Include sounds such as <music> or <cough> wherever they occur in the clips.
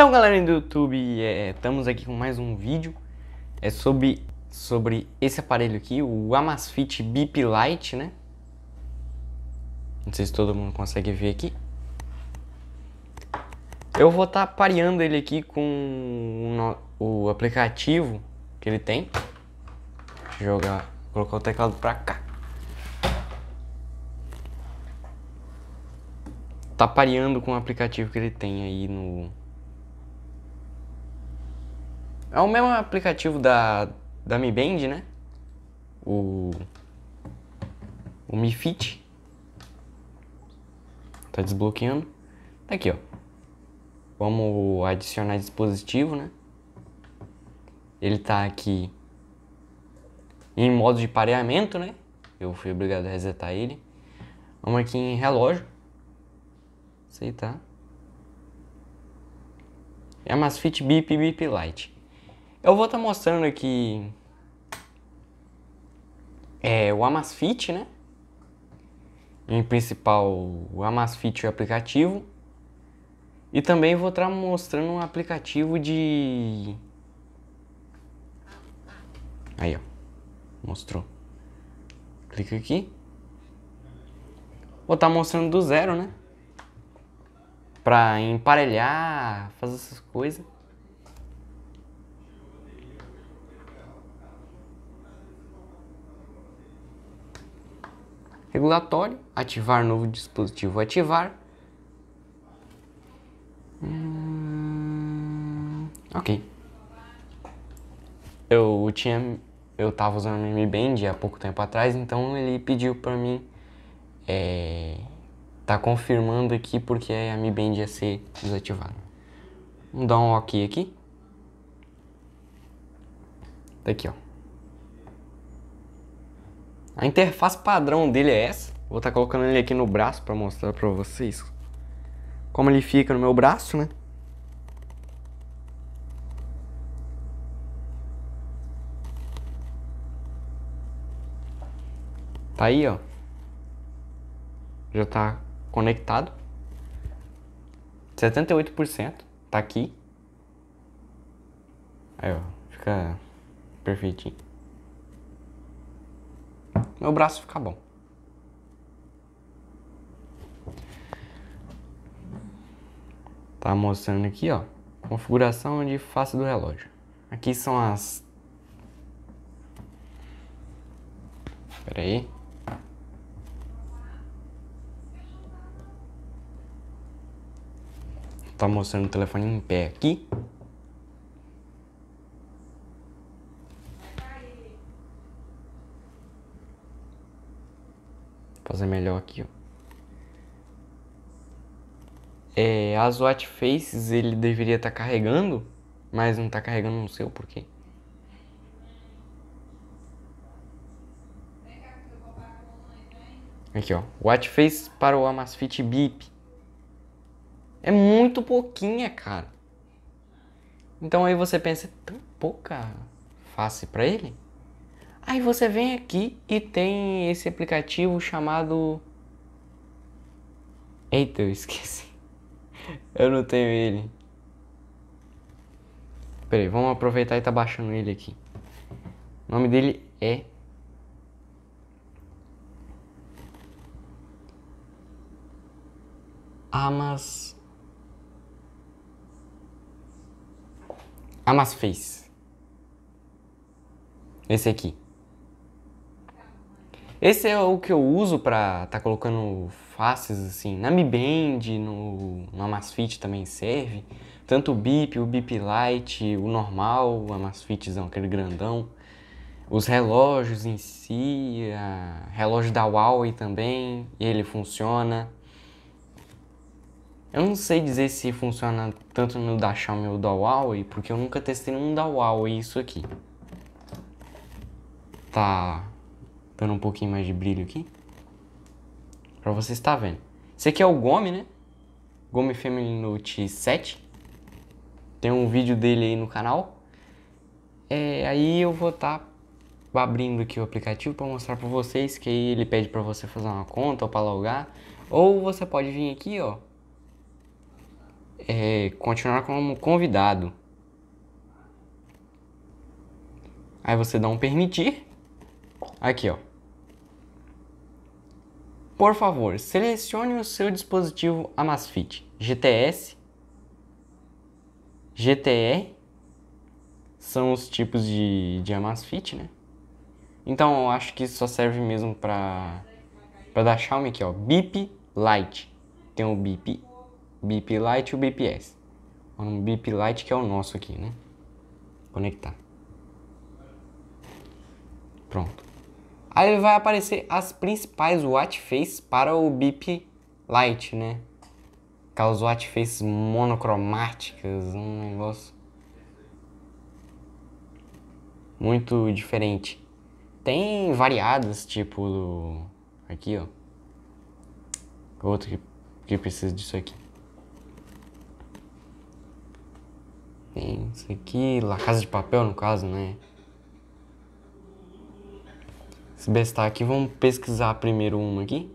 Então, galera do YouTube, é, estamos aqui com mais um vídeo. É sobre, sobre esse aparelho aqui, o Amazfit Bip Lite, né? Não sei se todo mundo consegue ver aqui. Eu vou estar tá pareando ele aqui com o, o aplicativo que ele tem. Deixa eu jogar, colocar o teclado pra cá. Tá pareando com o aplicativo que ele tem aí no é o mesmo aplicativo da, da Mi Band, né? O, o Mi Fit. Tá desbloqueando. Tá aqui, ó. Vamos adicionar dispositivo, né? Ele tá aqui em modo de pareamento, né? Eu fui obrigado a resetar ele. Vamos aqui em relógio. Aceitar. É a Masfit Bip Bip Light. Eu vou estar tá mostrando aqui é, o Amazfit, né? Em principal, o Amazfit o aplicativo. E também vou estar tá mostrando um aplicativo de... Aí, ó. Mostrou. Clica aqui. Vou estar tá mostrando do zero, né? Pra emparelhar, fazer essas coisas. regulatório, ativar novo dispositivo, ativar. Hum, ok. Eu tinha, eu tava usando o Mi Band há pouco tempo atrás, então ele pediu para mim é, tá confirmando aqui porque a Mi Band ia ser desativada. Vamos dar um ok aqui. Daqui, tá ó. A interface padrão dele é essa. Vou estar tá colocando ele aqui no braço para mostrar para vocês como ele fica no meu braço, né? Tá aí, ó. Já tá conectado. 78%. Tá aqui. Aí, ó. Fica perfeitinho meu braço fica bom. Tá mostrando aqui, ó, configuração de face do relógio. Aqui são as... Pera aí. Tá mostrando o telefone em pé aqui. fazer melhor aqui, ó. É, as Watch Faces ele deveria estar tá carregando, mas não está carregando, não sei o porquê. Aqui, ó. Watch face para o Amazfit Beep. É muito pouquinha, cara. Então aí você pensa, é tão pouca face para ele? Aí você vem aqui e tem esse aplicativo chamado. Eita, eu esqueci. <laughs> Eu não tenho ele. Peraí, vamos aproveitar e tá baixando ele aqui. O nome dele é. Amas. Amas Face. Esse aqui. Esse é o que eu uso pra tá colocando faces, assim, na Mi Band, no, no Amazfit também serve. Tanto o Bip, o Bip Light, o normal, o Amazfitzão, aquele grandão. Os relógios em si, a... relógio da Huawei também, ele funciona. Eu não sei dizer se funciona tanto no da Xiaomi ou da Huawei, porque eu nunca testei nenhum da Huawei isso aqui. Tá dando um pouquinho mais de brilho aqui. Pra você estar vendo. Esse aqui é o Gome, né? Gome Family Note 7. Tem um vídeo dele aí no canal. É, aí eu vou estar tá abrindo aqui o aplicativo para mostrar para vocês que aí ele pede para você fazer uma conta ou para logar. Ou você pode vir aqui, ó. É, continuar como convidado. Aí você dá um permitir. Aqui, ó. Por favor, selecione o seu dispositivo Amazfit GTS, GTR, são os tipos de, de Amazfit, né? Então eu acho que isso só serve mesmo para para dar Xiaomi aqui, ó, Bip Lite. Tem o Bip, Bip Lite e o BipS. Um Bip Lite que é o nosso aqui, né? Conectar. Pronto. Aí vai aparecer as principais watch faces para o BIP Lite, né? Aquelas watch faces monocromáticas, um negócio muito diferente. Tem variadas, tipo do... aqui, ó. Outro que, que precisa disso aqui. Tem isso aqui, La Casa de Papel, no caso, né? se bestar aqui, vamos pesquisar primeiro uma aqui.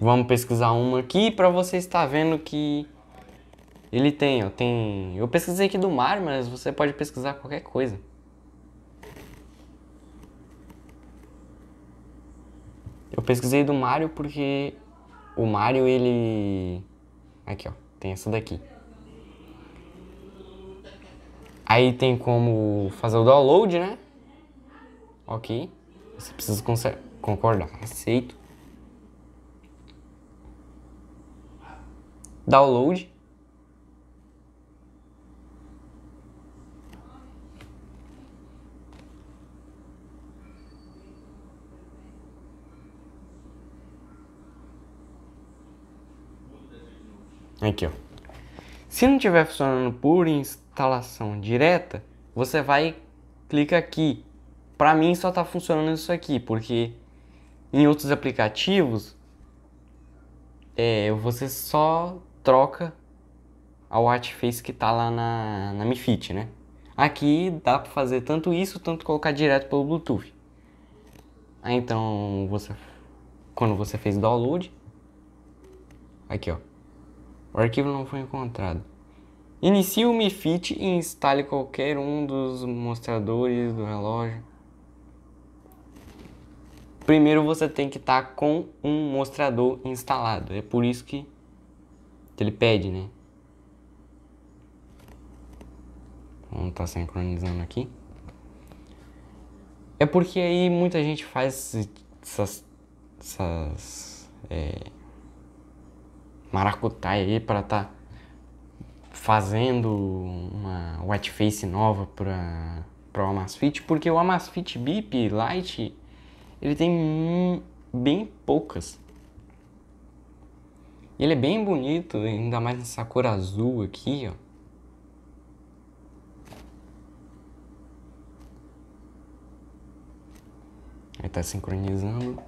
Vamos pesquisar uma aqui para você estar vendo que ele tem, ó, tem... Eu pesquisei aqui do mar, mas você pode pesquisar qualquer coisa. Eu pesquisei do Mario porque o Mario, ele... Aqui, ó, tem essa daqui. Aí tem como fazer o download, né? Ok? Você precisa concordar. Aceito. Download. Aqui, ó. Se não estiver funcionando por instalação direta, você vai clica aqui para mim só está funcionando isso aqui, porque em outros aplicativos é, você só troca a watch face que está lá na, na Mi Fit, né? Aqui dá para fazer tanto isso, tanto colocar direto pelo Bluetooth. Aí então você quando você fez download aqui ó. O arquivo não foi encontrado. Inicie o Mi Fit e instale qualquer um dos mostradores do relógio. Primeiro você tem que estar tá com um mostrador instalado. É por isso que ele pede, né? Vamos estar tá sincronizando aqui. É porque aí muita gente faz essas, essas é, maracutai aí para estar tá fazendo uma whiteface nova para o Amazfit, porque o Amazfit Bip Lite ele tem hum, bem poucas. Ele é bem bonito, ainda mais nessa cor azul aqui, ó. Aí tá sincronizando.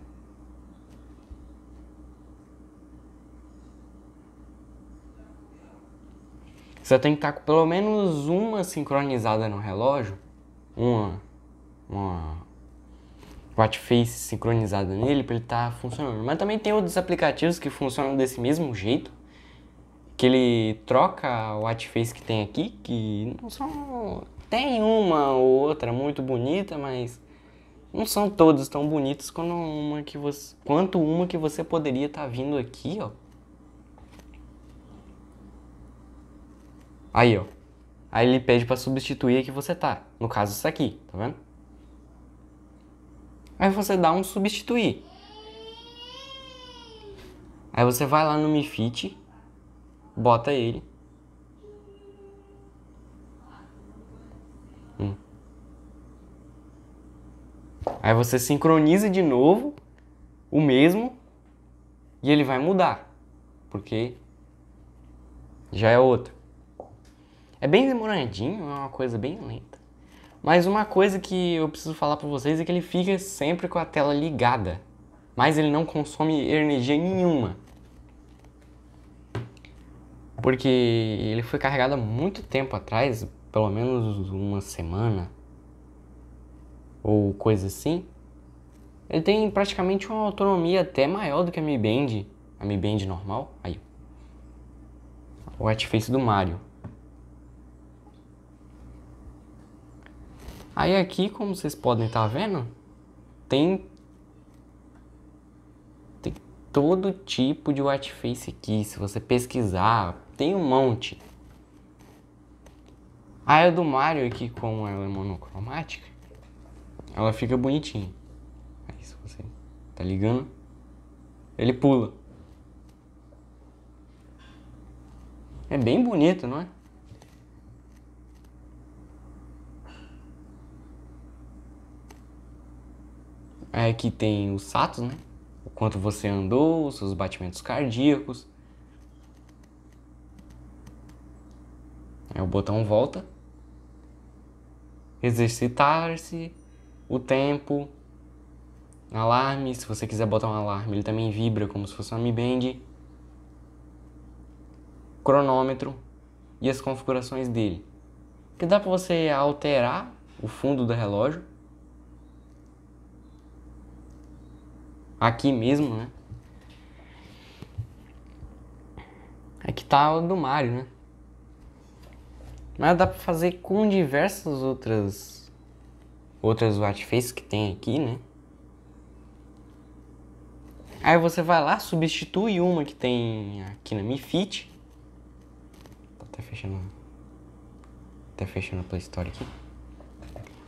Você tem que estar tá com pelo menos uma sincronizada no relógio. Uma. Uma o Watchface sincronizada nele para ele estar tá funcionando. Mas também tem outros aplicativos que funcionam desse mesmo jeito, que ele troca o Watchface que tem aqui, que não são tem uma ou outra muito bonita, mas não são todos tão bonitos quanto uma que você, quanto uma que você poderia estar tá vindo aqui, ó. Aí, ó. Aí ele pede para substituir a que você tá. No caso, isso aqui, tá vendo? Aí você dá um substituir. Aí você vai lá no Mifit, bota ele. Hum. Aí você sincroniza de novo o mesmo e ele vai mudar, porque já é outro. É bem demoradinho, é uma coisa bem lenta. Mas uma coisa que eu preciso falar para vocês é que ele fica sempre com a tela ligada, mas ele não consome energia nenhuma. Porque ele foi carregado há muito tempo atrás, pelo menos uma semana ou coisa assim. Ele tem praticamente uma autonomia até maior do que a Mi Band, a Mi Band normal, aí. O artifício do Mario. Aí aqui, como vocês podem estar tá vendo, tem, tem todo tipo de whiteface aqui. Se você pesquisar, tem um monte. A do Mario aqui, como ela é monocromática, ela fica bonitinha. Aí se você tá ligando, ele pula. É bem bonito, não é? é aqui tem os satos, né? O quanto você andou, os seus batimentos cardíacos. Aí o botão volta. Exercitar-se, o tempo, alarme, se você quiser botar um alarme, ele também vibra como se fosse um Mi Band. Cronômetro e as configurações dele. Que dá para você alterar o fundo do relógio aqui mesmo, né? Aqui é tá o do Mario, né? Mas dá pra fazer com diversas outras outras watchfaces que tem aqui, né? Aí você vai lá, substitui uma que tem aqui na Mi Fit. Tá até fechando. Tá fechando a Play Store aqui.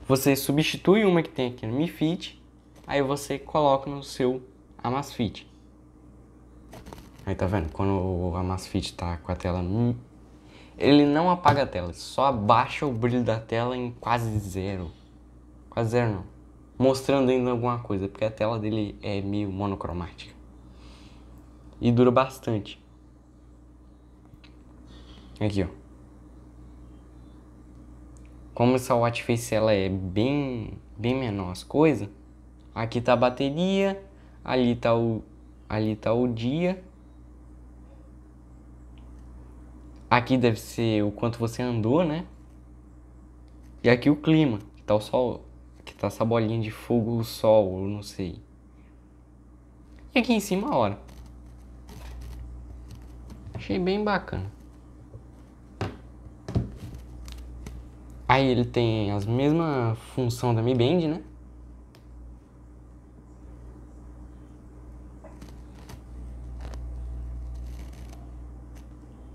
Você substitui uma que tem aqui na Mi Fit aí você coloca no seu Amazfit. Aí tá vendo? Quando o Amazfit tá com a tela num, ele não apaga a tela, só abaixa o brilho da tela em quase zero. Quase zero não. Mostrando ainda alguma coisa, porque a tela dele é meio monocromática. E dura bastante. Aqui, ó. Como essa watch face ela é bem, bem menor as coisas, Aqui tá a bateria, ali tá o ali tá o dia. Aqui deve ser o quanto você andou, né? E aqui o clima, que tá o sol, que tá essa bolinha de fogo, o sol, eu não sei. E aqui em cima a hora. Achei bem bacana. Aí ele tem as mesma função da Mi Band, né?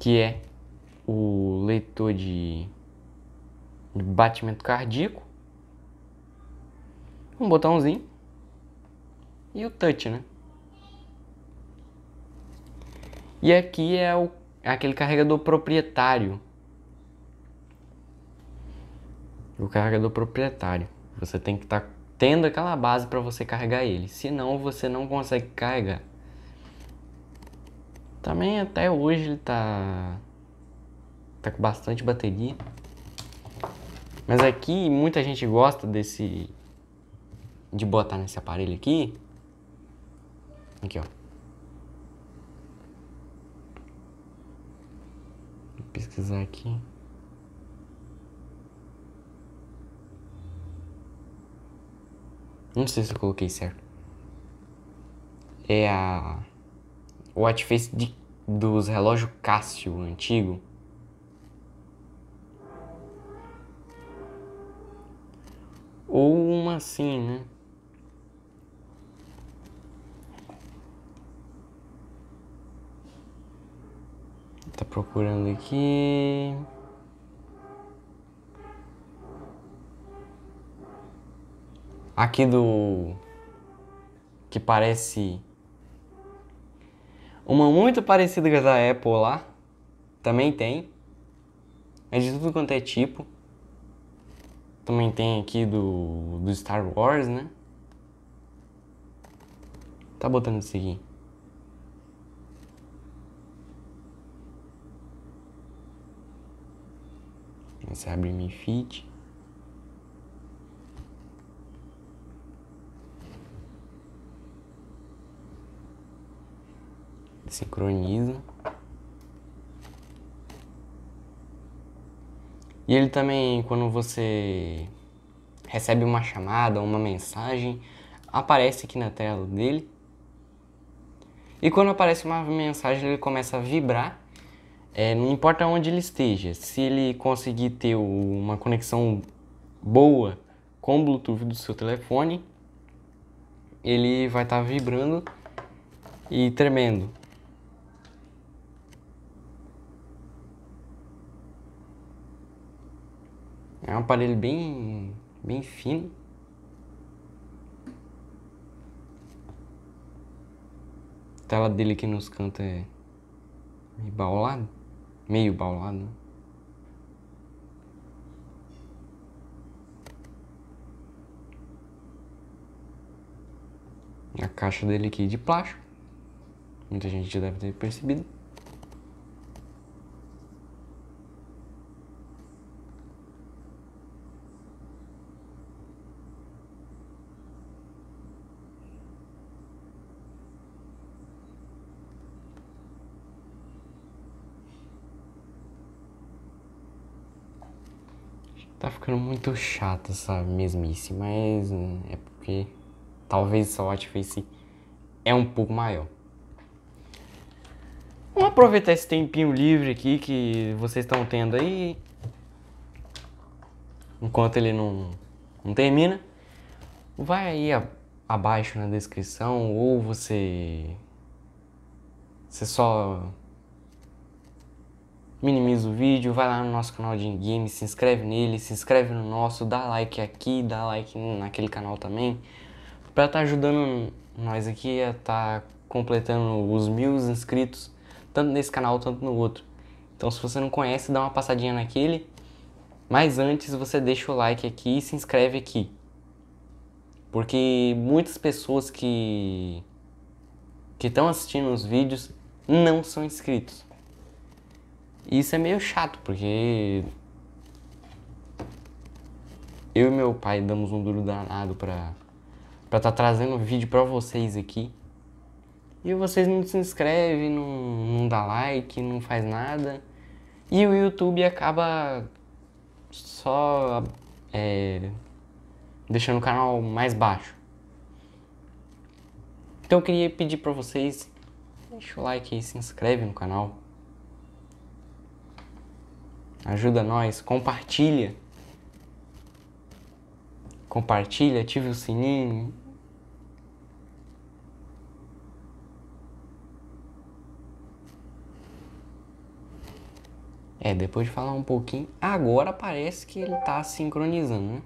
que é o leitor de, de batimento cardíaco, um botãozinho e o touch, né? E aqui é o, é aquele carregador proprietário. O carregador proprietário. Você tem que estar tá tendo aquela base para você carregar ele, senão você não consegue carregar. Também até hoje ele tá tá com bastante bateria. Mas aqui muita gente gosta desse de botar nesse aparelho aqui. Aqui, ó. Vou pesquisar aqui. Não sei se eu coloquei certo. É a o artifício de, dos relógios Cássio antigo. Ou uma assim, né? Tá procurando aqui. Aqui do que parece uma muito parecida com a Apple lá. Também tem. É de tudo quanto é tipo. Também tem aqui do, do Star Wars, né? Tá botando isso aqui. Esse abre Mi Fit. sincronismo. E ele também, quando você recebe uma chamada, uma mensagem, aparece aqui na tela dele. E quando aparece uma mensagem, ele começa a vibrar. É, não importa onde ele esteja, se ele conseguir ter uma conexão boa com o Bluetooth do seu telefone, ele vai estar tá vibrando e tremendo. É um aparelho bem, bem fino. A tela dele aqui nos cantos é meio baulado, meio baulado, né? A caixa dele aqui de plástico. Muita gente já deve ter percebido. tá ficando muito chata essa mesmice, mas hum, é porque talvez essa watch é um pouco maior. Vamos aproveitar esse tempinho livre aqui que vocês estão tendo aí. Enquanto ele não, não termina, vai aí a, abaixo na descrição ou você. Você só minimiza o vídeo, vai lá no nosso canal de game, se inscreve nele, se inscreve no nosso, dá like aqui, dá like naquele canal também, para estar tá ajudando nós aqui a tá completando os mil inscritos, tanto nesse canal, tanto no outro. Então se você não conhece, dá uma passadinha naquele, mas antes você deixa o like aqui e se inscreve aqui. Porque muitas pessoas que que estão assistindo os vídeos não são inscritos. E isso é meio chato, porque eu e meu pai damos um duro danado pra estar tá trazendo vídeo pra vocês aqui. E vocês não se inscrevem, não, não dá like, não faz nada. E o YouTube acaba só é, deixando o canal mais baixo. Então eu queria pedir pra vocês, deixa o like aí, se inscreve no canal ajuda nós, compartilha. Compartilha, ative o sininho. É, depois de falar um pouquinho, agora parece que ele tá sincronizando, né?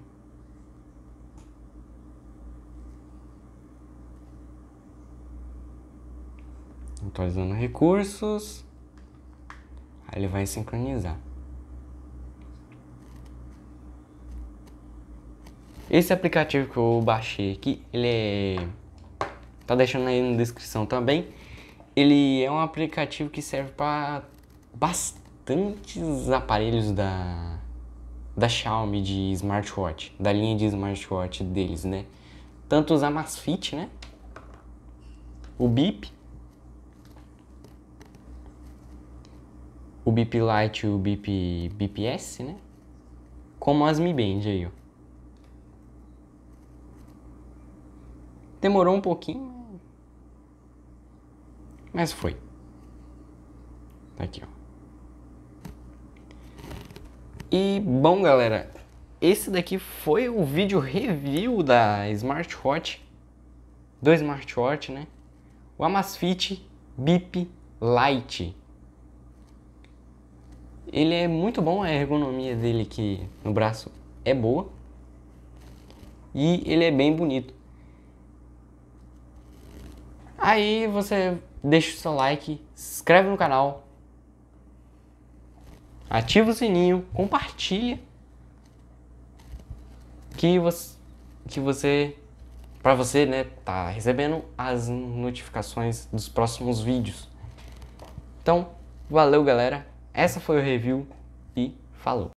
Atualizando recursos. Aí ele vai sincronizar. Esse aplicativo que eu baixei aqui, ele é... Tá deixando aí na descrição também. Ele é um aplicativo que serve para bastantes aparelhos da, da Xiaomi de smartwatch, da linha de smartwatch deles, né? Tanto os Amazfit, né? O Bip. O Bip Lite e o Bip BPS, né? Como as Mi Band aí, ó. Demorou um pouquinho, mas foi. Tá aqui, ó. E bom, galera, esse daqui foi o vídeo review da smartwatch, do smartwatch, né? O Amazfit Bip Lite. Ele é muito bom, a ergonomia dele aqui no braço é boa. E ele é bem bonito. Aí você deixa o seu like, se inscreve no canal, ativa o sininho, compartilha que você que você para você, né, tá recebendo as notificações dos próximos vídeos. Então, valeu, galera. Essa foi o review e falou.